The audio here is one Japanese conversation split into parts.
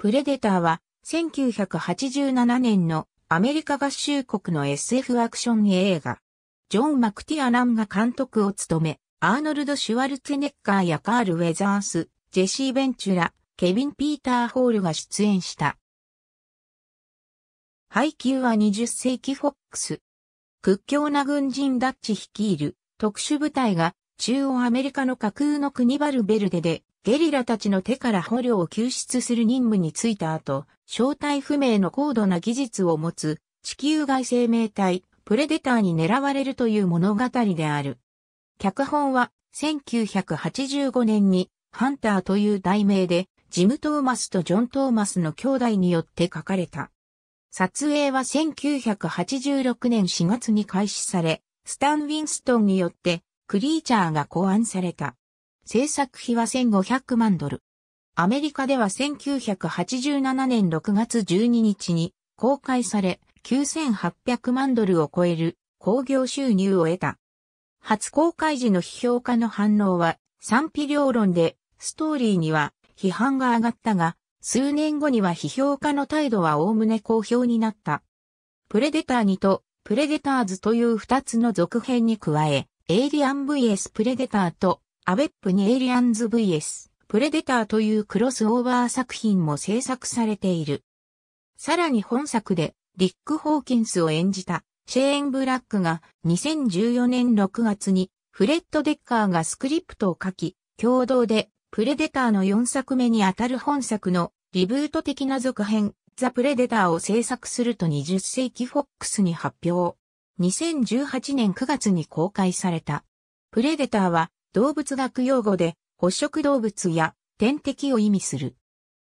プレデターは1987年のアメリカ合衆国の SF アクション映画。ジョン・マクティアナンが監督を務め、アーノルド・シュワルツェネッカーやカール・ウェザース、ジェシー・ベンチュラ、ケビン・ピーター・ホールが出演した。配給は20世紀フォックス。屈強な軍人ダッチ率いる特殊部隊が中央アメリカの架空の国バルベルデでゲリラたちの手から捕虜を救出する任務に就いた後、正体不明の高度な技術を持つ地球外生命体、プレデターに狙われるという物語である。脚本は1985年にハンターという題名でジム・トーマスとジョン・トーマスの兄弟によって書かれた。撮影は1986年4月に開始され、スタン・ウィンストンによってクリーチャーが考案された。制作費は1500万ドル。アメリカでは1987年6月12日に公開され、9800万ドルを超える興行収入を得た。初公開時の批評家の反応は賛否両論で、ストーリーには批判が上がったが、数年後には批評家の態度はおおむね好評になった。プレデター2とプレデターズという2つの続編に加え、エイリアン VS プレデターとアベップにエイリアンズ vs プレデターというクロスオーバー作品も制作されている。さらに本作でリック・ホーキンスを演じたシェーン・ブラックが2014年6月にフレッド・デッカーがスクリプトを書き、共同でプレデターの4作目にあたる本作のリブート的な続編ザ・プレデターを制作すると20世紀フォックスに発表。2018年9月に公開された。プレデターは動物学用語で、捕食動物や天敵を意味する。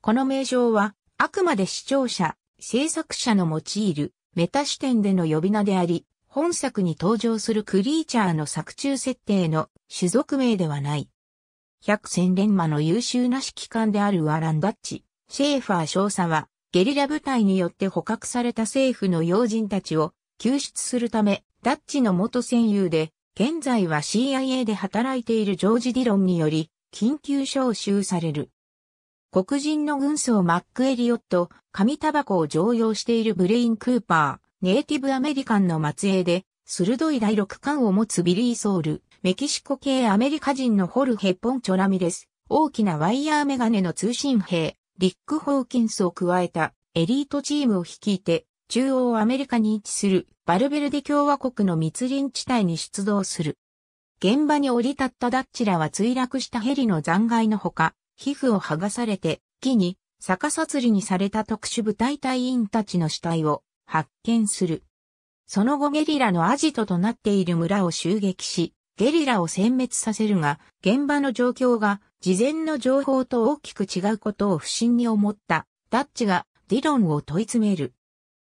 この名称は、あくまで視聴者、制作者の用いるメタ視点での呼び名であり、本作に登場するクリーチャーの作中設定の種族名ではない。百戦錬磨の優秀な指揮官であるワラン・ダッチ、シェーファー少佐は、ゲリラ部隊によって捕獲された政府の要人たちを救出するため、ダッチの元戦友で、現在は CIA で働いているジョージ・ディロンにより、緊急招集される。黒人の軍曹マック・エリオット、紙タバコを常用しているブレイン・クーパー、ネイティブアメリカンの末裔で、鋭い第六感を持つビリー・ソウル、メキシコ系アメリカ人のホルヘ・ッポンチョラミレス、大きなワイヤーメガネの通信兵、リック・ホーキンスを加えたエリートチームを率いて、中央アメリカに位置するバルベルデ共和国の密林地帯に出動する。現場に降り立ったダッチらは墜落したヘリの残骸のほか、皮膚を剥がされて、木に逆さ釣りにされた特殊部隊隊員たちの死体を発見する。その後ゲリラのアジトとなっている村を襲撃し、ゲリラを殲滅させるが、現場の状況が事前の情報と大きく違うことを不審に思った、ダッチがディロンを問い詰める。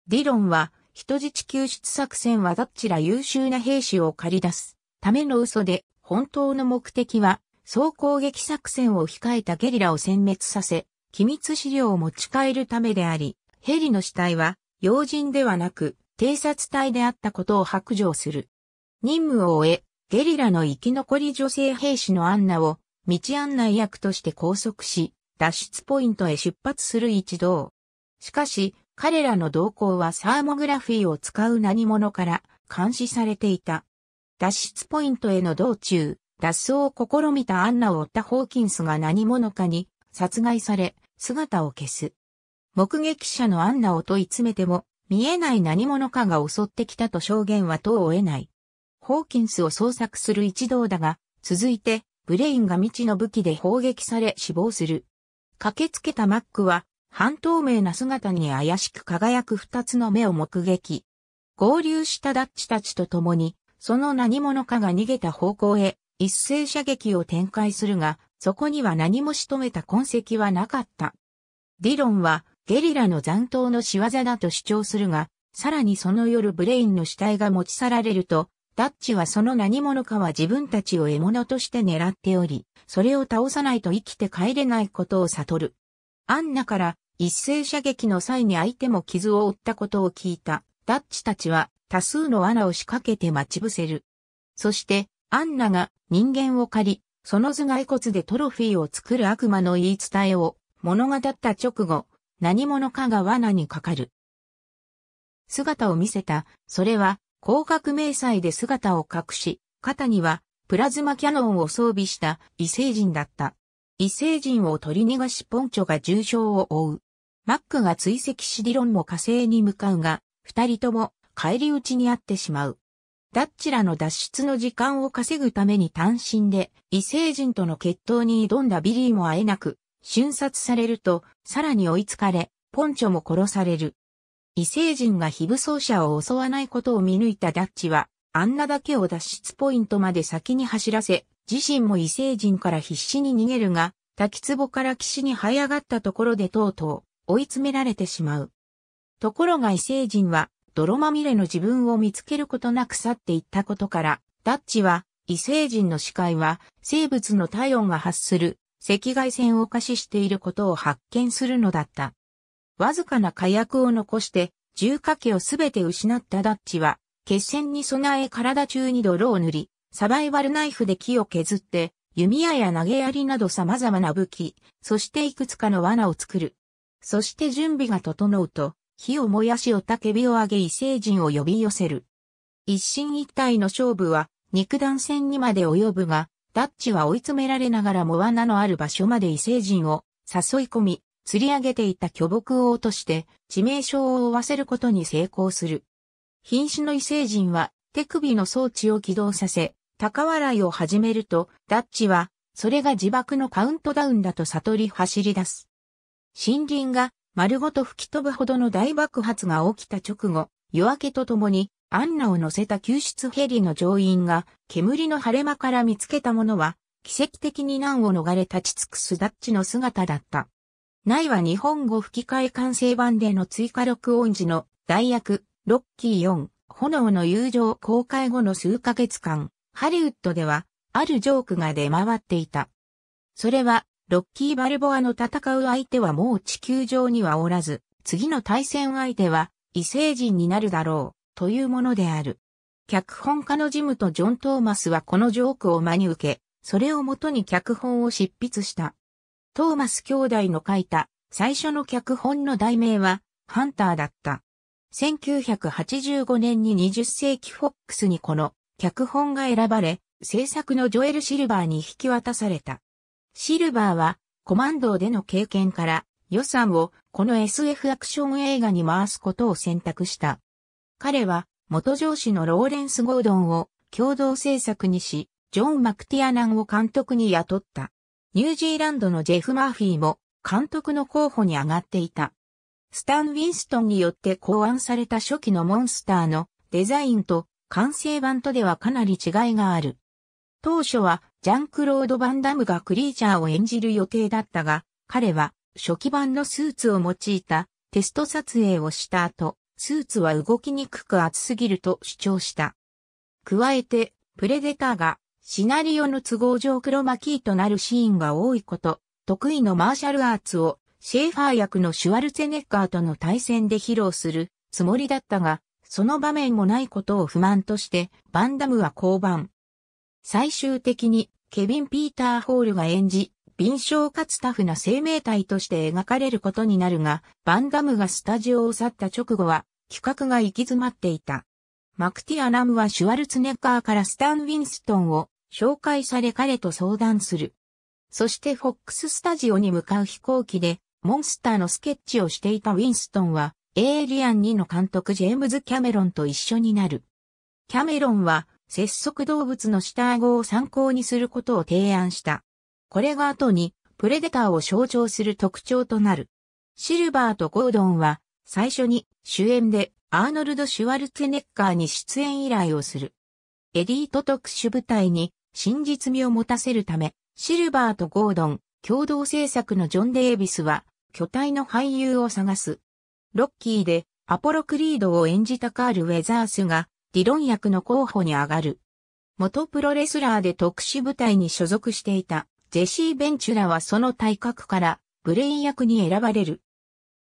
ディロンは人質救出作戦はどっちら優秀な兵士を借り出すための嘘で、本当の目的は、総攻撃作戦を控えたゲリラを殲滅させ、機密資料を持ち帰るためであり、ヘリの死体は、要人ではなく、偵察隊であったことを白状する。任務を終え、ゲリラの生き残り女性兵士のアンナを、道案内役として拘束し、脱出ポイントへ出発する一同。しかし、彼らの動向はサーモグラフィーを使う何者から監視されていた。脱出ポイントへの道中、脱走を試みたアンナを追ったホーキンスが何者かに殺害され、姿を消す。目撃者のアンナを問い詰めても、見えない何者かが襲ってきたと証言は問を得ない。ホーキンスを捜索する一同だが、続いて、ブレインが未知の武器で砲撃され死亡する。駆けつけたマックは、半透明な姿に怪しく輝く二つの目を目撃。合流したダッチたちと共に、その何者かが逃げた方向へ一斉射撃を展開するが、そこには何も仕留めた痕跡はなかった。ディロンはゲリラの残党の仕業だと主張するが、さらにその夜ブレインの死体が持ち去られると、ダッチはその何者かは自分たちを獲物として狙っており、それを倒さないと生きて帰れないことを悟る。アンナから一斉射撃の際に相手も傷を負ったことを聞いたダッチたちは多数の罠を仕掛けて待ち伏せる。そしてアンナが人間を借り、その頭蓋骨でトロフィーを作る悪魔の言い伝えを物語った直後、何者かが罠にかかる。姿を見せた、それは広角迷彩で姿を隠し、肩にはプラズマキャノンを装備した異星人だった。異星人を取り逃がしポンチョが重傷を負う。マックが追跡しディロンも火星に向かうが、二人とも帰り討ちにあってしまう。ダッチらの脱出の時間を稼ぐために単身で異星人との決闘に挑んだビリーも会えなく、瞬殺されると、さらに追いつかれ、ポンチョも殺される。異星人が非武装者を襲わないことを見抜いたダッチは、あんなだけを脱出ポイントまで先に走らせ、自身も異星人から必死に逃げるが、滝壺から岸に這い上がったところでとうとう追い詰められてしまう。ところが異星人は泥まみれの自分を見つけることなく去っていったことから、ダッチは異星人の視界は生物の体温が発する赤外線を可視していることを発見するのだった。わずかな火薬を残して重火器をすべて失ったダッチは、決戦に備え体中に泥を塗り、サバイバルナイフで木を削って、弓矢や投げ槍など様々な武器、そしていくつかの罠を作る。そして準備が整うと、火を燃やしおたけびを上げ異星人を呼び寄せる。一進一退の勝負は、肉弾戦にまで及ぶが、ダッチは追い詰められながらも罠のある場所まで異星人を誘い込み、釣り上げていた巨木を落として、致命傷を負わせることに成功する。瀕死の異星人は手首の装置を起動させ、高笑いを始めると、ダッチは、それが自爆のカウントダウンだと悟り走り出す。森林が丸ごと吹き飛ぶほどの大爆発が起きた直後、夜明けとともに、アンナを乗せた救出ヘリの乗員が、煙の晴れ間から見つけたものは、奇跡的に難を逃れ立ち尽くすダッチの姿だった。内は日本語吹き替え完成版での追加録音時の代役、ロッキー4、炎の友情公開後の数ヶ月間、ハリウッドでは、あるジョークが出回っていた。それは、ロッキー・バルボアの戦う相手はもう地球上にはおらず、次の対戦相手は異星人になるだろう、というものである。脚本家のジムとジョン・トーマスはこのジョークを真に受け、それをもとに脚本を執筆した。トーマス兄弟の書いた最初の脚本の題名は、ハンターだった。1985年に20世紀フォックスにこの脚本が選ばれ、制作のジョエル・シルバーに引き渡された。シルバーは、コマンドでの経験から、予算をこの SF アクション映画に回すことを選択した。彼は、元上司のローレンス・ゴードンを共同制作にし、ジョン・マクティアナンを監督に雇った。ニュージーランドのジェフ・マーフィーも監督の候補に上がっていた。スタン・ウィンストンによって考案された初期のモンスターのデザインと完成版とではかなり違いがある。当初はジャンクロード・バンダムがクリーチャーを演じる予定だったが、彼は初期版のスーツを用いたテスト撮影をした後、スーツは動きにくく厚すぎると主張した。加えて、プレデターがシナリオの都合上黒巻ーとなるシーンが多いこと、得意のマーシャルアーツをシェーファー役のシュワルツェネッガーとの対戦で披露するつもりだったが、その場面もないことを不満として、バンダムは降板。最終的に、ケビン・ピーター・ホールが演じ、敏昇かつタフな生命体として描かれることになるが、バンダムがスタジオを去った直後は、企画が行き詰まっていた。マクティアナムはシュワルツネッカーからスタン・ウィンストンを紹介され彼と相談する。そしてフォックススタジオに向かう飛行機で、モンスターのスケッチをしていたウィンストンは、エイリアン2の監督ジェームズ・キャメロンと一緒になる。キャメロンは、節足動物の下顎を参考にすることを提案した。これが後に、プレデターを象徴する特徴となる。シルバーとゴードンは、最初に、主演で、アーノルド・シュワルツェネッカーに出演依頼をする。エリート特殊部隊に、真実味を持たせるため、シルバーとゴードン、共同制作のジョン・デービスは、巨体の俳優を探す。ロッキーでアポロクリードを演じたカール・ウェザースがディロン役の候補に上がる。元プロレスラーで特殊部隊に所属していたジェシー・ベンチュラはその体格からブレイン役に選ばれる。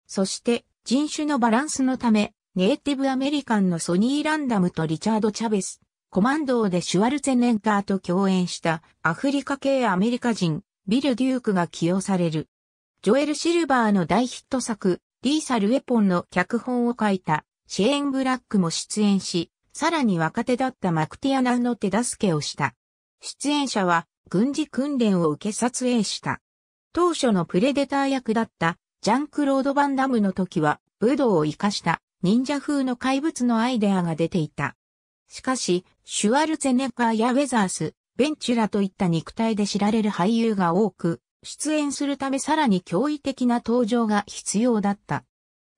そして人種のバランスのためネイティブアメリカンのソニー・ランダムとリチャード・チャベス、コマンドーでシュワルツェネンカーと共演したアフリカ系アメリカ人ビル・デュークが起用される。ジョエル・シルバーの大ヒット作、リーサル・ウェポンの脚本を書いたシェーン・ブラックも出演し、さらに若手だったマクティアナンの手助けをした。出演者は軍事訓練を受け撮影した。当初のプレデター役だったジャンクロード・バンダムの時は武道を活かした忍者風の怪物のアイデアが出ていた。しかし、シュワルツェネッガーやウェザース、ベンチュラといった肉体で知られる俳優が多く、出演するためさらに驚異的な登場が必要だった。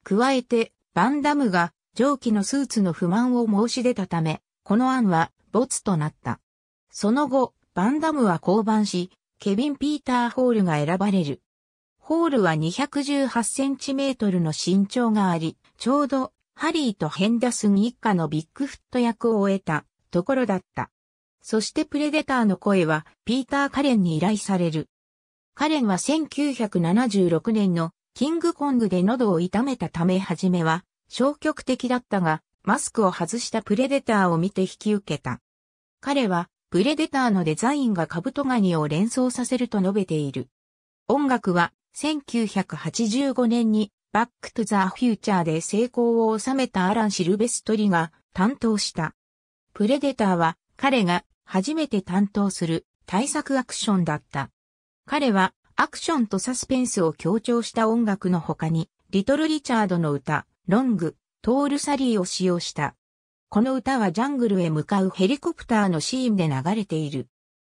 加えて、バンダムが上記のスーツの不満を申し出たため、この案は没となった。その後、バンダムは降板し、ケビン・ピーター・ホールが選ばれる。ホールは2 1 8トルの身長があり、ちょうどハリーとヘンダスン一家のビッグフット役を終えたところだった。そしてプレデターの声はピーター・カレンに依頼される。カレンは1976年のキングコングで喉を痛めたため初めは消極的だったが、マスクを外したプレデターを見て引き受けた。彼は、プレデターのデザインがカブトガニを連想させると述べている。音楽は、1985年に、バックトゥザ・フューチャーで成功を収めたアラン・シルベストリが担当した。プレデターは、彼が初めて担当する対策アクションだった。彼はアクションとサスペンスを強調した音楽の他に、リトル・リチャードの歌、ロング、トール・サリーを使用した。この歌はジャングルへ向かうヘリコプターのシーンで流れている。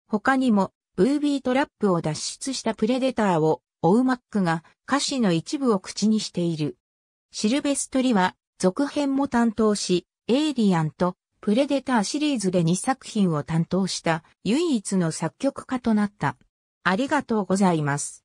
他にも、ブービートラップを脱出したプレデターを、オウマックが歌詞の一部を口にしている。シルベストリは、続編も担当し、エイリアンとプレデターシリーズで2作品を担当した唯一の作曲家となった。ありがとうございます。